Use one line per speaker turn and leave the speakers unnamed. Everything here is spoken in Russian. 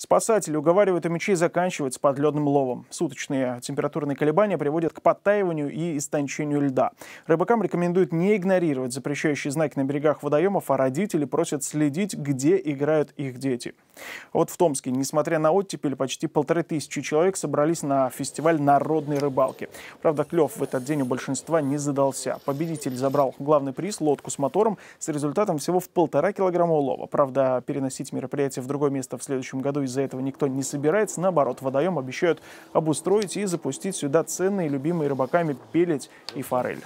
Спасатели уговаривают умичей заканчивать с подледным ловом. Суточные температурные колебания приводят к подтаиванию и истончению льда. Рыбакам рекомендуют не игнорировать запрещающие знаки на берегах водоемов, а родители просят следить, где играют их дети. Вот в Томске, несмотря на оттепель, почти полторы тысячи человек собрались на фестиваль народной рыбалки. Правда, клев в этот день у большинства не задался. Победитель забрал главный приз – лодку с мотором с результатом всего в полтора килограмма улова. Правда, переносить мероприятие в другое место в следующем году из-за этого никто не собирается. Наоборот, водоем обещают обустроить и запустить сюда ценные, любимые рыбаками пелеть и форель.